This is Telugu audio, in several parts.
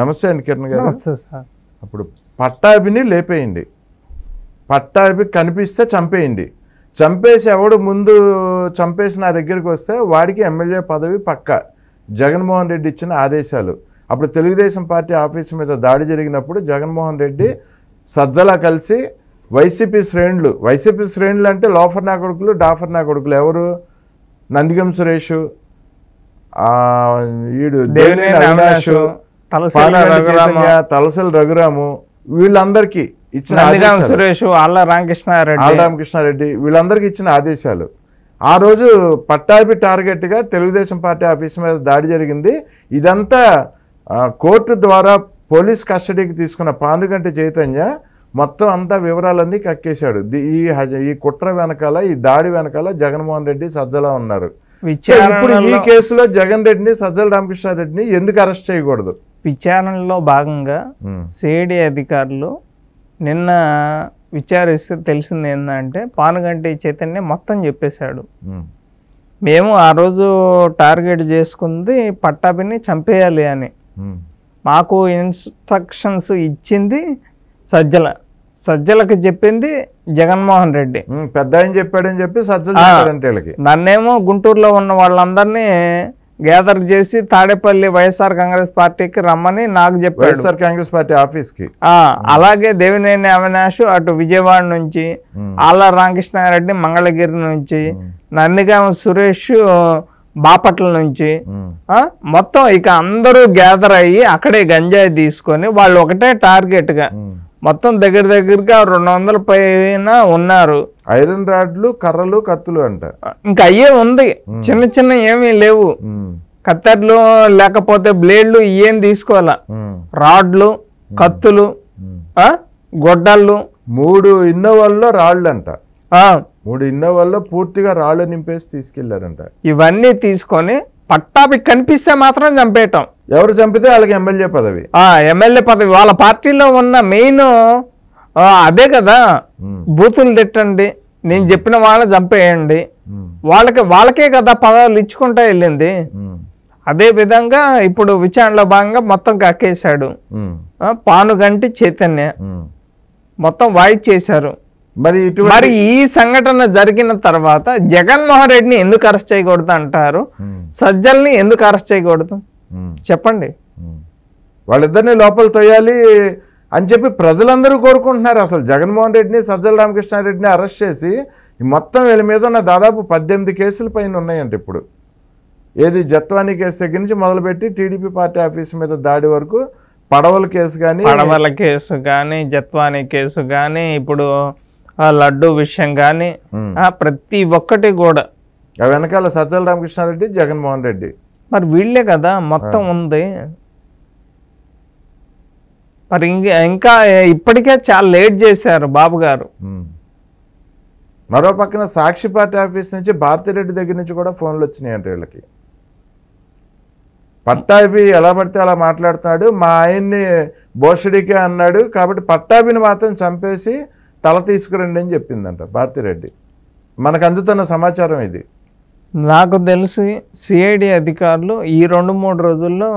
నమస్తే అండి కిరణ్ గారు నమస్తే సార్ అప్పుడు పట్టాభిని లేపేయండి పట్టాభి కనిపిస్తే చంపేయండి చంపేసి ఎవడు ముందు చంపేసి నా దగ్గరికి వస్తే వాడికి ఎమ్మెల్యే పదవి పక్క జగన్మోహన్ రెడ్డి ఇచ్చిన ఆదేశాలు అప్పుడు తెలుగుదేశం పార్టీ ఆఫీస్ మీద దాడి జరిగినప్పుడు జగన్మోహన్ రెడ్డి సజ్జలా కలిసి వైసీపీ శ్రేణులు వైసీపీ శ్రేణులు అంటే లోఫర్ నా కొడుకులు డాఫర్ నా కొడుకులు ఎవరు నందిగం సురేష్ ఈడు దేవినేని అవినాష్ తలసల్ రఘురాము వీళ్ళందరికీ ఇచ్చిన సురేష్ ఆళ్ళ రామకృష్ణారెడ్డి ఆళ్ళ రామకృష్ణారెడ్డి వీళ్ళందరికీ ఇచ్చిన ఆదేశాలు ఆ రోజు పట్టాభి టార్గెట్గా తెలుగుదేశం పార్టీ ఆఫీస్ మీద దాడి జరిగింది ఇదంతా కోర్టు ద్వారా పోలీస్ కస్టడీకి తీసుకున్న పానుగంటి చైతన్య మొత్తం అంతా వివరాలన్నీ కక్కేశాడు ఈ ఈ కుట్ర వెనకాల ఈ దాడి వెనకాల జగన్మోహన్ రెడ్డి సజ్జలా ఉన్నారు ఇప్పుడు ఈ కేసులో జగన్ రెడ్డిని సజ్జల రామకృష్ణారెడ్డిని ఎందుకు అరెస్ట్ చేయకూడదు విచారణలో భాగంగా సిఐడి అధికారులు నిన్న విచారిస్తే తెలిసింది ఏంటంటే పానుగంటి చైతన్య మొత్తం చెప్పేశాడు మేము ఆ రోజు టార్గెట్ చేసుకుంది పట్టాభిని చంపేయాలి అని మాకు ఇన్స్ట్రక్షన్స్ ఇచ్చింది సజ్జల సజ్జలకు చెప్పింది జగన్మోహన్ రెడ్డి పెద్ద ఆయన చెప్పాడంని చెప్పి సజ్జల నన్నేమో గుంటూరులో ఉన్న వాళ్ళందరినీ గ్యాదర్ చేసి తాడేపల్లి వైఎస్ఆర్ కాంగ్రెస్ పార్టీకి రమ్మని నాకు చెప్పారు వైఎస్ఆర్ కాంగ్రెస్ పార్టీ ఆఫీస్కి అలాగే దేవినేని అవినాష్ అటు విజయవాడ నుంచి ఆళ్ళ రామకృష్ణారెడ్డి మంగళగిరి నుంచి నందిగామ సురేష్ బాపట్ల నుంచి మొత్తం ఇక అందరూ గ్యాదర్ అయ్యి అక్కడే గంజాయి తీసుకొని వాళ్ళు ఒకటే టార్గెట్గా మొత్తం దగ్గర దగ్గరగా రెండు వందల పైన ఉన్నారు ఐరన్ రాడ్లు కర్రలు కత్తులు అంట ఇంకా అయ్యే ఉంది చిన్న చిన్న ఏమీ లేవు కత్తెర్లు లేకపోతే బ్లేడ్లు ఏం తీసుకోవాలా రాడ్లు కత్తులు గొడ్డళ్ళు మూడు ఇన్నోవాల్లో రాళ్ళు అంట మూడు ఇన్నోవాల్లో పూర్తిగా రాళ్ళు నింపేసి తీసుకెళ్లారంట ఇవన్నీ తీసుకొని పట్టాపి కనిపిస్తే మాత్రం చంపేయటం ఎవరు చంపితే వాళ్ళకి ఎమ్మెల్యే పదవి ఎమ్మెల్యే పదవి వాళ్ళ పార్టీలో ఉన్న మెయిన్ అదే కదా బూతులు తిట్టండి నేను చెప్పిన వాళ్ళని చంపేయండి వాళ్ళకి వాళ్ళకే కదా పదవులు ఇచ్చుకుంటా వెళ్ళింది అదే విధంగా ఇప్పుడు విచారణలో భాగంగా మొత్తం కక్కేశాడు పానుగంటి చైతన్య మొత్తం వాయిచ్ చేశారు మరి మరి ఈ సంఘటన జరిగిన తర్వాత జగన్మోహన్ రెడ్డిని ఎందుకు అరెస్ట్ చేయకూడదు అంటారు సజ్జల్ని ఎందుకు అరెస్ట్ చేయకూడదు చెప్పండి వాళ్ళిద్దరిని లోపల తోయాలి అని చెప్పి ప్రజలందరూ కోరుకుంటున్నారు అసలు జగన్మోహన్ రెడ్డిని సజ్జల రామకృష్ణారెడ్డిని అరెస్ట్ చేసి మొత్తం వీళ్ళ మీద ఉన్న దాదాపు పద్దెనిమిది కేసుల పైన ఉన్నాయంట ఇప్పుడు ఏది జత్వాని కేసు దగ్గర నుంచి మొదలుపెట్టి టీడీపీ పార్టీ ఆఫీస్ మీద దాడి వరకు పడవల కేసు కానీ పడవల కేసు కానీ జత్వానీ కేసు కానీ ఇప్పుడు ఆ లడ్డు విషయం కానీ ప్రతి ఒక్కటి కూడా వెనకాల సజ్జల రామకృష్ణారెడ్డి జగన్మోహన్ రెడ్డి మరి వీళ్ళే కదా మొత్తం ఉంది మరి ఇంకా ఇప్పటికే చాలా లేట్ చేశారు బాబు గారు మరో పక్కన సాక్షి పార్టీ ఆఫీస్ నుంచి భారతిరెడ్డి దగ్గర నుంచి కూడా ఫోన్లు వచ్చినాయి అంటే వీళ్ళకి పట్టాభి ఎలా పడితే అలా మాట్లాడుతున్నాడు మా ఆయన్ని బోషడికే అన్నాడు కాబట్టి పట్టాభిని మాత్రం చంపేసి తల తీసుకురండి అని చెప్పిందంట భారతిరెడ్డి మనకు అందుతున్న సమాచారం ఇది నాకు తెలిసి సిఐడి అధికారులు ఈ రెండు మూడు రోజుల్లో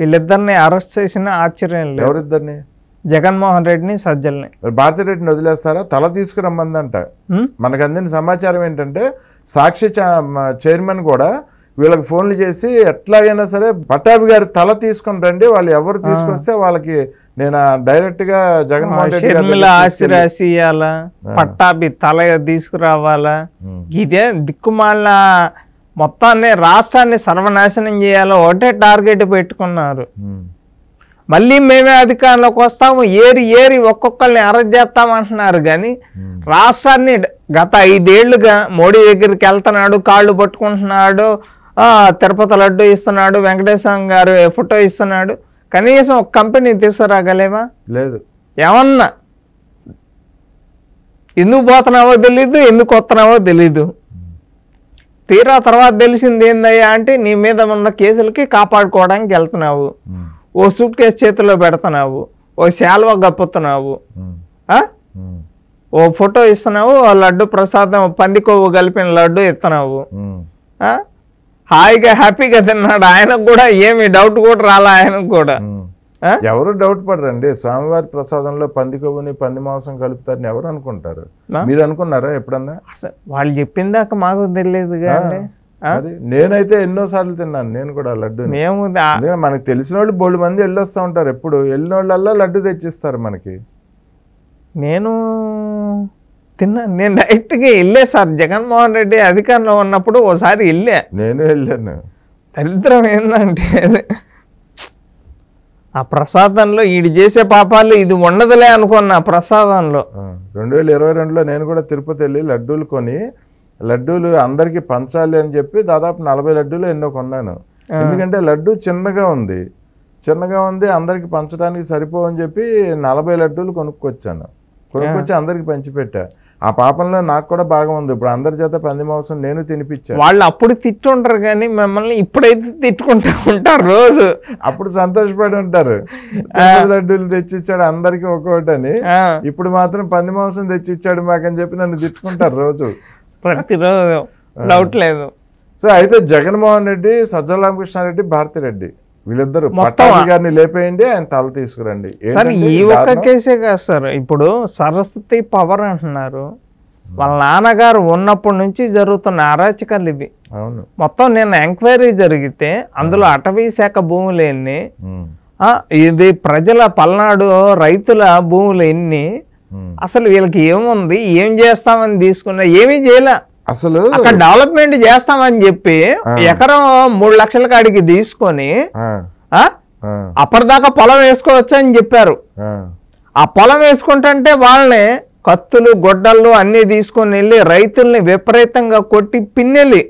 వీళ్ళిద్దరిని అరెస్ట్ చేసిన ఆశ్చర్యం లేదు ఎవరిద్దరిని జగన్మోహన్ రెడ్డిని సజ్జల్ని భారతిరెడ్డిని వదిలేస్తారా తల తీసుకురమ్మందంట మనకు అందిన సమాచారం ఏంటంటే సాక్షి చైర్మన్ కూడా వీళ్ళకి ఫోన్లు చేసి ఎట్లాగైనా సరే పటాబి గారి తల తీసుకుని రండి వాళ్ళు ఎవరు తీసుకొస్తే వాళ్ళకి నేను డైరెక్ట్ గా జగన్మోహన్ రెడ్డి పట్టాభి తల తీసుకురావాలా ఇదే దిక్కుమాల మొత్తాన్ని రాష్ట్రాన్ని సర్వనాశనం చేయాలో ఒకటే టార్గెట్ పెట్టుకున్నారు మళ్ళీ మేమే అధికారంలోకి వస్తాము ఏరి ఏరి ఒక్కొక్కరిని అరెస్ట్ చేస్తామంటున్నారు కానీ రాష్ట్రాన్ని గత ఐదేళ్లుగా మోడీ దగ్గరికి వెళ్తున్నాడు కాళ్ళు పట్టుకుంటున్నాడు తిరుపతి లడ్డు ఇస్తున్నాడు వెంకటేశ్వరం గారు ఫోటో ఇస్తున్నాడు కనీసం ఒక కంపెనీ తీసుకురాగలేమా లేదు ఏమన్నా ఎందుకు పోతున్నావో తెలీదు ఎందుకు వస్తున్నావో తెలీదు తీరా తర్వాత తెలిసింది ఏందయ్యా అంటే నీ మీద ఉన్న కేసులకి కాపాడుకోవడానికి వెళ్తున్నావు ఓ సూట్ కేసు చేతిలో పెడుతున్నావు ఓ శాల్వ గప్పుతున్నావు ఓ ఫోటో ఇస్తున్నావు లడ్డు ప్రసాదం పందికొవ్వు కలిపిన లడ్డు ఇస్తున్నావు హాయిగా హ్యాపీగా తిన్నాడు ఆయనకు కూడా ఏమి డౌట్ కూడా రాలా ఆయనకు కూడా ఎవరు డౌట్ పడరండి స్వామివారి ప్రసాదంలో పంది కొవ్వుని పంది మాంసం కలుపుతారని ఎవరు అనుకుంటారు మీరు అనుకున్నారా ఎప్పుడన్నా వాళ్ళు చెప్పిన దాకా మాకు తెలియదు కానీ అది నేనైతే సార్లు తిన్నాను నేను కూడా లడ్డు మనకు తెలిసిన వాళ్ళు బోళ్ళు మంది వెళ్ళొస్తూ ఉంటారు ఎప్పుడు వెళ్ళిన వాళ్ళల్లో లడ్డు తెచ్చిస్తారు మనకి నేను తిన్నాను నేను డైరెక్ట్గా వెళ్ళే సార్ జగన్మోహన్ రెడ్డి అధికారంలో ఉన్నప్పుడు ఓసారి వెళ్ళా నేను వెళ్ళాను దరిద్రం ఏంటంటే ఆ ప్రసాదంలో ఈడు చేసే పాపాలు ఇది ఉండదులే అనుకున్న ప్రసాదంలో రెండు వేల ఇరవై రెండులో నేను కూడా తిరుపతి వెళ్ళి లడ్డూలు కొని లడ్డూలు అందరికీ పంచాలి అని చెప్పి దాదాపు నలభై లడ్డూలు ఎన్నో కొన్నాను ఎందుకంటే లడ్డు చిన్నగా ఉంది చిన్నగా ఉంది అందరికి పంచడానికి సరిపోవని చెప్పి నలభై లడ్డూలు కొనుక్కొచ్చాను కొనుక్కొచ్చి అందరికి పంచిపెట్టా ఆ పాపంలో నాకు కూడా బాగా ఉంది ఇప్పుడు అందరి చేత పంది మాంసం నేను తినిపించాను వాళ్ళు అప్పుడు తిట్టుంటారు కానీ మిమ్మల్ని ఇప్పుడైతే తిట్టుకుంటూ ఉంటారు రోజు అప్పుడు సంతోషపడి ఉంటారు లడ్డూలు తెచ్చిచ్చాడు అందరికి ఒక్కొక్కటి అని ఇప్పుడు మాత్రం పంది మాంసం తెచ్చిచ్చాడు మాకని చెప్పి నన్ను తిట్టుకుంటారు రోజు ప్రతిరోజు డౌట్ లేదు సో అయితే జగన్మోహన్ రెడ్డి సజ్జల రామకృష్ణారెడ్డి భారతిరెడ్డి వీళ్ళిద్దరు పట్టాభి గారిని లేపేయండి ఆయన తల తీసుకురండి ఈ ఒక్క కేసే కాదు సార్ ఇప్పుడు సరస్వతి పవర్ అంటున్నారు వాళ్ళ నాన్నగారు ఉన్నప్పటి నుంచి జరుగుతున్న అరాచకాలు ఇవి అవును మొత్తం నేను ఎంక్వైరీ జరిగితే అందులో అటవీ శాఖ భూములు ఎన్ని ఇది ప్రజల పల్నాడు రైతుల భూములు ఎన్ని అసలు వీళ్ళకి ఏముంది ఏం చేస్తామని తీసుకున్నా ఏమీ చేయలే అసలు అక్కడ డెవలప్మెంట్ చేస్తామని చెప్పి ఎకరం మూడు లక్షల కాడికి తీసుకొని అప్పటిదాకా పొలం వేసుకోవచ్చు అని చెప్పారు ఆ పొలం వేసుకుంటుంటే వాళ్ళని కత్తులు గొడ్డళ్ళు అన్ని తీసుకొని వెళ్ళి రైతుల్ని విపరీతంగా కొట్టి పిన్నెళ్ళి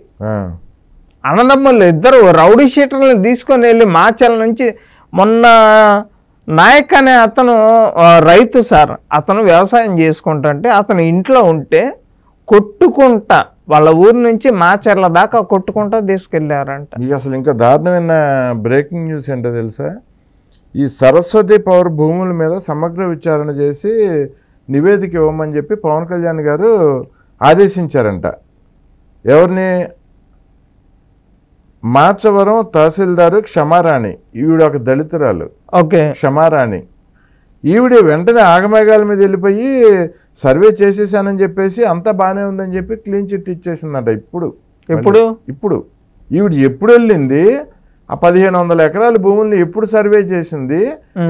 అన్నదమ్ములు ఇద్దరు రౌడీ షీటర్లను తీసుకొని వెళ్ళి మాచల నుంచి మొన్న నాయక్ అనే అతను రైతు సార్ అతను వ్యవసాయం చేసుకుంటుంటే అతను ఇంట్లో ఉంటే కొట్టుకుంటా వాళ్ళ ఊరు నుంచి మా చెర్ల దాకా కొట్టుకుంటా తీసుకెళ్లారంట మీకు అసలు ఇంకా దారుణమైన బ్రేకింగ్ న్యూస్ ఏంటో తెలుసా ఈ సరస్వతి పవర్ భూముల మీద సమగ్ర విచారణ చేసి నివేదిక ఇవ్వమని చెప్పి పవన్ కళ్యాణ్ గారు ఆదేశించారంట ఎవరిని మాచవరం తహసీల్దారు క్షమారాణి ఈవిడ ఒక దళితురాలు ఓకే క్షమారాణి ఈవిడ వెంటనే ఆగమేఘాల మీద వెళ్ళిపోయి సర్వే చేసేసానని చెప్పేసి అంతా బాగానే ఉందని చెప్పి క్లీన్ చిట్ ఇచ్చేసిందట ఇప్పుడు ఇప్పుడు ఇప్పుడు ఈవిడ ఎప్పుడు వెళ్ళింది ఆ పదిహేను వందల ఎకరాల భూముల్ని ఎప్పుడు సర్వే చేసింది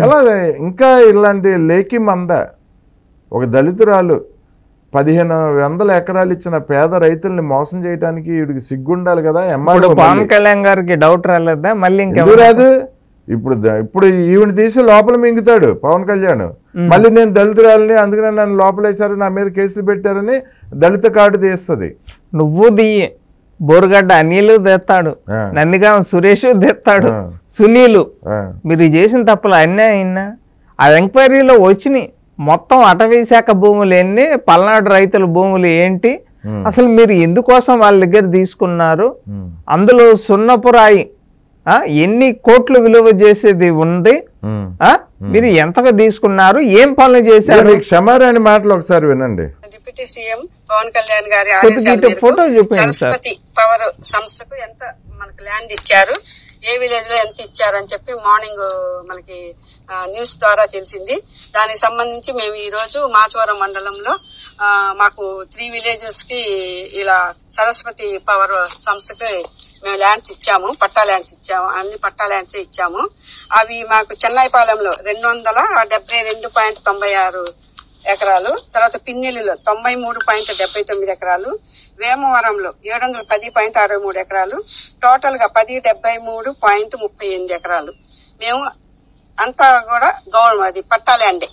ఎలా ఇంకా ఇలాంటి లేకి మంద ఒక దళితురాలు పదిహేను వందల ఎకరాలు ఇచ్చిన పేద రైతుల్ని మోసం చేయడానికి వీడికి సిగ్గుండాలి కదా ఎమ్మెల్యే పవన్ కళ్యాణ్ గారికి డౌట్ రాలేదా మళ్ళీ ఇంకా రాదు ఇప్పుడు ఇప్పుడు ఈవిని తీసి లోపల మింగుతాడు పవన్ కళ్యాణ్ మళ్ళీ నేను దళితురాలని అందుకనే నన్ను లోపలేశారు నా మీద కేసులు పెట్టారని దళిత కార్డు తీస్తుంది నువ్వు దియ్యి బోరుగడ్డ అనిలు తెస్తాడు నందిగా సురేష్ తెస్తాడు సునీలు మీరు చేసిన తప్పులు అన్నీ అయినా ఆ ఎంక్వైరీలో వచ్చినాయి మొత్తం అటవీ శాఖ భూములు ఎన్ని పల్నాడు రైతుల భూములు ఏంటి అసలు మీరు ఎందుకోసం వాళ్ళ దగ్గర తీసుకున్నారు అందులో సున్నపురాయి ఎన్ని కోట్లు విలువ చేసేది ఉంది మీరు ఎంతగా తీసుకున్నారు ఏం పనులు చేశారు క్షమారా అనే మాటలు ఒకసారి వినండి డిప్యూటీ సీఎం పవన్ కళ్యాణ్ గారి ఫోటో చూపించారు పవర్ సంస్థకు ఎంత మనకు ల్యాండ్ ఇచ్చారు ఏ విలేజ్ లో ఎంత ఇచ్చారని చెప్పి మార్నింగ్ మనకి న్యూస్ ద్వారా తెలిసింది దానికి సంబంధించి మేము ఈ రోజు మాచవరం మండలంలో మాకు త్రీ విలేజెస్ కి ఇలా సరస్వతి పవర్ సంస్థకి మేము ల్యాండ్స్ ఇచ్చాము పట్టా ల్యాండ్స్ ఇచ్చాము అన్ని పట్టా ల్యాండ్స్ ఇచ్చాము అవి మాకు చెన్నైపాలెంలో రెండు వందల డెబ్బై రెండు పాయింట్ తొంభై ఆరు ఎకరాలు తర్వాత పిన్నెల్లిలో తొంభై మూడు పాయింట్ డెబ్బై తొమ్మిది ఎకరాలు వేమవరంలో ఏడు వందల పది పాయింట్ అరవై మూడు ఎకరాలు టోటల్ గా పది డెబ్బై మూడు పాయింట్ ముప్పై ఎనిమిది ఎకరాలు మేము అంతా కూడా గౌరవం అది పట్టాలండి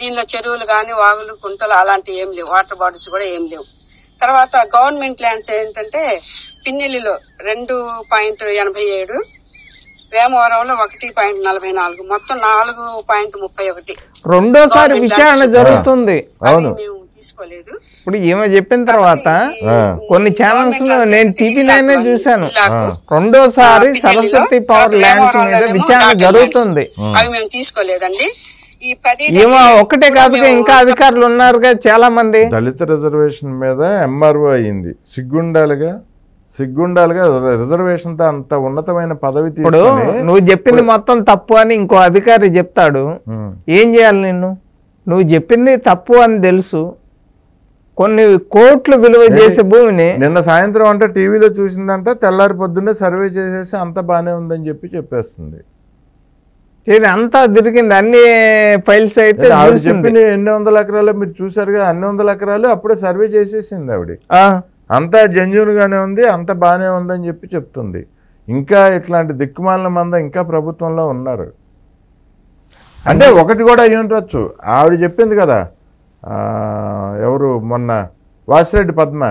దీనిలో చెరువులు కానీ వాగులు కుంటలు అలాంటివి ఏం లేవు వాటర్ బాడీస్ కూడా ఏం లేవు తర్వాత గవర్నమెంట్ ల్యాండ్స్ ఏంటంటే పిన్నెల్లిలో రెండు పాయింట్ ఎనభై ఏడు వేమవరంలో ఒకటి పాయింట్ నలభై నాలుగు మొత్తం నాలుగు పాయింట్ ముప్పై ఒకటి రెండోసారి విచారణ జరుగుతుంది అవును ఇప్పుడు ఈమె చెప్పిన తర్వాత కొన్ని ఛానల్స్ లో నేను టీవీ నైన్ చూశాను రెండోసారి సరస్వతి పవర్ ల్యాండ్స్ మీద విచారణ జరుగుతుంది తీసుకోలేదండి ఏమో ఒకటే కాదు ఇంకా అధికారులు ఉన్నారుగా చాలా మంది దళిత రిజర్వేషన్ మీద ఎంఆర్ఓ అయింది సిగ్గుండాలిగా సిగ్గుండాలిగా రిజర్వేషన్తో అంత ఉన్నతమైన పదవి తీసుకుని నువ్వు చెప్పింది మొత్తం తప్పు అని ఇంకో అధికారి చెప్తాడు ఏం చేయాలి నిన్ను నువ్వు చెప్పింది తప్పు అని తెలుసు కొన్ని కోట్లు విలువ చేసే భూమిని నిన్న సాయంత్రం అంటే టీవీలో చూసిందంటే తెల్లారి పొద్దున్నే సర్వే చేసేసి అంత బాగానే ఉందని చెప్పి చెప్పేస్తుంది ఇది అంతా తిరిగింది అన్ని ఫైల్స్ అయితే చెప్పిన ఎన్ని వందల ఎకరాలు మీరు చూసారుగా అన్ని వందల ఎకరాలు అప్పుడే సర్వే చేసేసింది ఆవిడ అంతా జంజూరుగానే ఉంది అంత బాగానే ఉందని చెప్పి చెప్తుంది ఇంకా ఇట్లాంటి దిక్కుమాలిన మంద ఇంకా ప్రభుత్వంలో ఉన్నారు అంటే ఒకటి కూడా అయి ఉండొచ్చు ఆవిడ చెప్పింది కదా ఎవరు మొన్న వాసిరెడ్డి పద్మ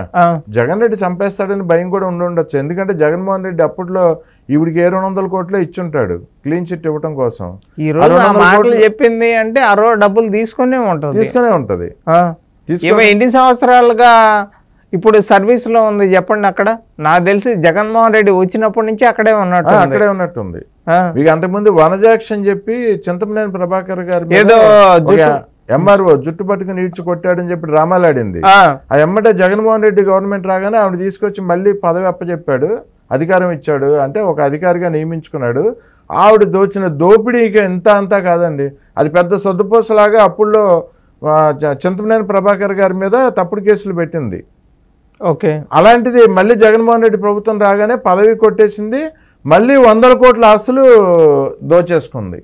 జగన్ రెడ్డి చంపేస్తాడని భయం కూడా ఉండి ఉండొచ్చు ఎందుకంటే జగన్మోహన్ రెడ్డి అప్పట్లో ఈవిడికి ఏ రెండు వందల కోట్లు ఇచ్చుంటాడు క్లీన్ చిట్ ఇవ్వడం కోసం ఈ రోజు చెప్పింది అంటే అరవై డబ్బులు తీసుకునే ఉంటుంది తీసుకునే ఉంటుంది ఎన్ని సంవత్సరాలుగా ఇప్పుడు సర్వీస్ లో ఉంది చెప్పండి అక్కడ నాకు తెలిసి జగన్మోహన్ రెడ్డి వచ్చినప్పటి నుంచి అక్కడే ఉన్నట్టు అక్కడే ఉన్నట్టుంది మీకు అంతకుముందు వనజాక్ష అని చెప్పి చింతమనేని ప్రభాకర్ గారు ఏదో ఎంఆర్ఓ జుట్టు పట్టుకుని ఈడ్చి కొట్టాడని చెప్పి రామాలాడింది ఆ ఎమ్మట జగన్మోహన్ రెడ్డి గవర్నమెంట్ రాగానే ఆవిడ తీసుకొచ్చి మళ్ళీ పదవి అప్పచెప్పాడు అధికారం ఇచ్చాడు అంటే ఒక అధికారిగా నియమించుకున్నాడు ఆవిడ దోచిన దోపిడీకి ఎంత అంతా కాదండి అది పెద్ద సొద్దుపోసలాగా అప్పుల్లో చింతమనేని ప్రభాకర్ గారి మీద తప్పుడు కేసులు పెట్టింది ఓకే అలాంటిది మళ్ళీ జగన్మోహన్ రెడ్డి ప్రభుత్వం రాగానే పదవి కొట్టేసింది మళ్ళీ వందల కోట్ల ఆస్తులు దోచేసుకుంది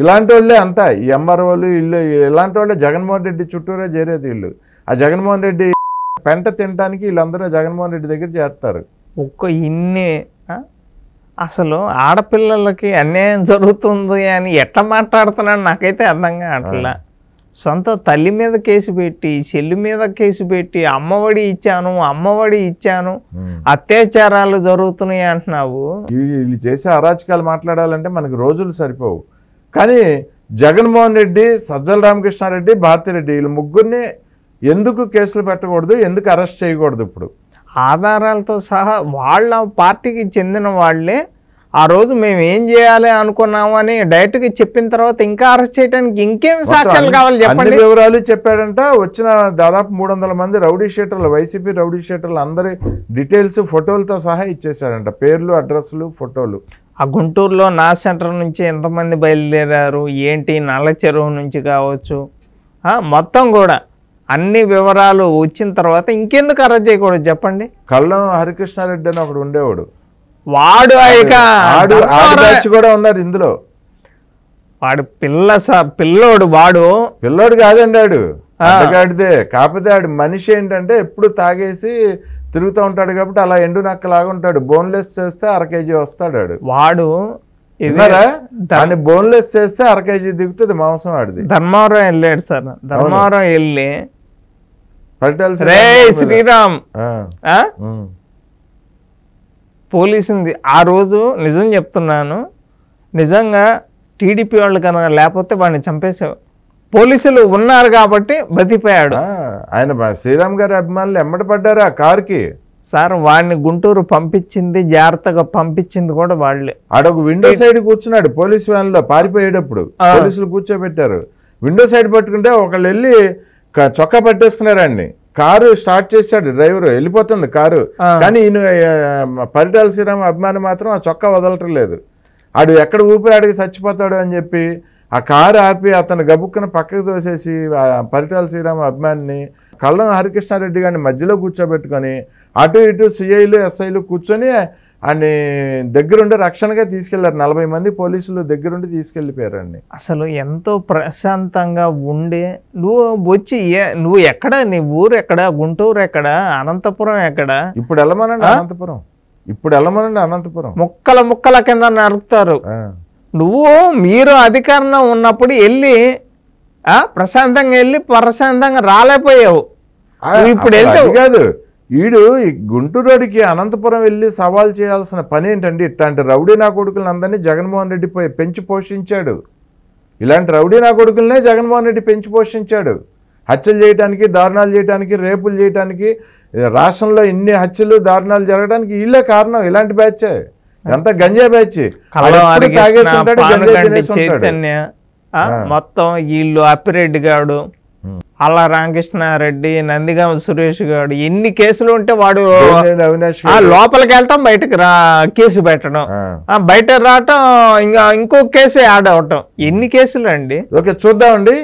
ఇలాంటి వాళ్ళే అంతా ఈ ఎంఆర్ఓలు ఇల్లు ఇలాంటి వాళ్ళే జగన్మోహన్ రెడ్డి చుట్టూరే చేరేది వీళ్ళు ఆ జగన్మోహన్ రెడ్డి పెంట తినడానికి వీళ్ళందరూ జగన్మోహన్ రెడ్డి దగ్గర చేరుతారు ఒక్క ఇన్ని అసలు ఆడపిల్లలకి అన్యాయం జరుగుతుంది అని ఎట్లా మాట్లాడుతున్నాడు నాకైతే అర్థంగా కావట్లా సొంత తల్లి మీద కేసు పెట్టి చెల్లి మీద కేసు పెట్టి అమ్మఒడి ఇచ్చాను అమ్మఒడి ఇచ్చాను అత్యాచారాలు జరుగుతున్నాయి అంటున్నావు వీళ్ళు చేసే అరాచకాలు మాట్లాడాలంటే మనకు రోజులు సరిపోవు కానీ జగన్మోహన్ రెడ్డి సజ్జల రామకృష్ణారెడ్డి భారతిరెడ్డి వీళ్ళు ముగ్గురిని ఎందుకు కేసులు పెట్టకూడదు ఎందుకు అరెస్ట్ చేయకూడదు ఇప్పుడు ఆధారాలతో సహా వాళ్ళ పార్టీకి చెందిన వాళ్ళే ఆ రోజు మేము ఏం చేయాలి అనుకున్నాము అని డైరెక్ట్ గా చెప్పిన తర్వాత ఇంకా అరెస్ట్ చేయడానికి ఇంకేం సాక్ష్యాలు కావాలి చెప్పండి వివరాలు చెప్పాడంట వచ్చిన దాదాపు మూడు వందల మంది రౌడీ షీటర్లు వైసీపీ రౌడీ షీటర్లు అందరి డీటెయిల్స్ ఫోటోలతో సహా ఇచ్చేసాడంట పేర్లు అడ్రస్లు ఫోటోలు ఆ గుంటూరులో నా సెంటర్ నుంచి ఎంతమంది బయలుదేరారు ఏంటి నల్ల చెరువు నుంచి కావచ్చు మొత్తం కూడా అన్ని వివరాలు వచ్చిన తర్వాత ఇంకెందుకు అరెస్ట్ చేయకూడదు చెప్పండి కళ్ళం హరికృష్ణారెడ్డి అని ఒకడు ఉండేవాడు వాడు ఆడు కూడా ఉన్నారు ఇందులో వాడు పిల్ల పిల్లోడు వాడు పిల్లోడు కాదండి ఆడు అడగాడితే కాకపోతే ఆడు మనిషి ఏంటంటే ఎప్పుడు తాగేసి తిరుగుతూ ఉంటాడు కాబట్టి అలా ఎండు లాగా ఉంటాడు బోన్లెస్ చేస్తే అర కేజీ వస్తాడు ఆడు వాడు దాన్ని బోన్లెస్ చేస్తే అర కేజీ దిగుతుంది మాంసం ఆడిది ధర్మవరం వెళ్ళాడు సార్ ధర్మవరం వెళ్ళి శ్రీరామ్ పోలీసింది ఆ రోజు నిజం చెప్తున్నాను నిజంగా టీడీపీ వాళ్ళు కనుక లేకపోతే వాడిని చంపేసేవారు పోలీసులు ఉన్నారు కాబట్టి బతిపోయాడు ఆయన శ్రీరామ్ గారి అభిమానులు ఎమ్మడి పడ్డారు ఆ కార్కి సార్ వాడిని గుంటూరు పంపించింది జాగ్రత్తగా పంపించింది కూడా వాళ్ళే ఆడొక విండో సైడ్ కూర్చున్నాడు పోలీస్ వ్యాన్ లో పారిపోయేటప్పుడు పోలీసులు కూర్చోబెట్టారు విండో సైడ్ పట్టుకుంటే ఒకళ్ళు వెళ్ళి చొక్కా పట్టేసుకున్నారండి కారు స్టార్ట్ చేశాడు డ్రైవర్ వెళ్ళిపోతుంది కారు కానీ పరిటాల శ్రీరామ్ అభిమాని మాత్రం ఆ చొక్కా వదలటం లేదు ఆడు ఎక్కడ ఊపిరాడికి చచ్చిపోతాడు అని చెప్పి ఆ కారు ఆపి అతను గబుక్కున పక్కకు తోసేసి పరిటాల శ్రీరామ్ అభిమానిని కళ్ళం హరికృష్ణారెడ్డి గారిని మధ్యలో కూర్చోబెట్టుకొని అటు ఇటు సిఐలు ఎస్ఐలు కూర్చొని అని దగ్గరుండి రక్షణగా తీసుకెళ్లారు నలభై మంది పోలీసులు దగ్గరుండి తీసుకెళ్లిపోయారండి అసలు ఎంతో ప్రశాంతంగా ఉండి నువ్వు వచ్చి నువ్వు ఎక్కడ నీ ఊరు ఎక్కడ గుంటూరు ఎక్కడ అనంతపురం ఎక్కడ ఇప్పుడు వెళ్ళమనండి అనంతపురం ఇప్పుడు వెళ్ళమనండి అనంతపురం ముక్కల ముక్కల కింద నరుకుతారు నువ్వు మీరు అధికారంలో ఉన్నప్పుడు వెళ్ళి ప్రశాంతంగా వెళ్ళి ప్రశాంతంగా రాలేపోయావు ఇప్పుడు వెళ్తే కాదు వీడు ఈ గుంటూరుడికి అనంతపురం వెళ్ళి సవాల్ చేయాల్సిన పని ఏంటండి ఇట్లాంటి రౌడీ నా కొడుకులను అందరినీ జగన్మోహన్ రెడ్డి పెంచి పోషించాడు ఇలాంటి రౌడీ నా కొడుకులనే జగన్మోహన్ రెడ్డి పెంచి పోషించాడు హత్యలు చేయడానికి దారుణాలు చేయడానికి రేపులు చేయడానికి రాష్ట్రంలో ఇన్ని హత్యలు దారుణాలు జరగడానికి వీళ్ళే కారణం ఇలాంటి బ్యాచ్ ఎంత గంజా బ్యాచ్ మొత్తం వీళ్ళు అప్పిరెడ్డి గాడు అల్లా రామకృష్ణారెడ్డి నందిగామ సురేష్ గారు ఎన్ని కేసులు ఉంటే వాడు లోపలికి వెళ్ళటం బయటకు రా కేసు పెట్టడం బయట రావటం ఇంకా ఇంకో కేసు యాడ్ అవటం ఎన్ని కేసులు అండి ఓకే చూద్దామండి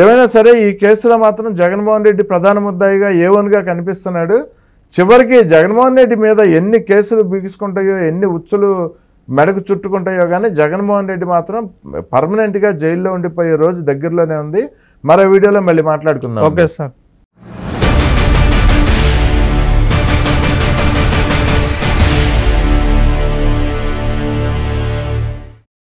ఏమైనా సరే ఈ కేసులో మాత్రం జగన్మోహన్ రెడ్డి ప్రధాన ముద్దాయిగా ఏ గా కనిపిస్తున్నాడు చివరికి జగన్మోహన్ రెడ్డి మీద ఎన్ని కేసులు బిగుసుకుంటాయో ఎన్ని ఉచ్చులు మెడకు చుట్టుకుంటాయో కానీ జగన్మోహన్ రెడ్డి మాత్రం పర్మనెంట్గా జైల్లో ఉండిపోయే రోజు దగ్గరలోనే ఉంది మరో వీడియోలో మళ్ళీ మాట్లాడుకుందాం ఓకే సార్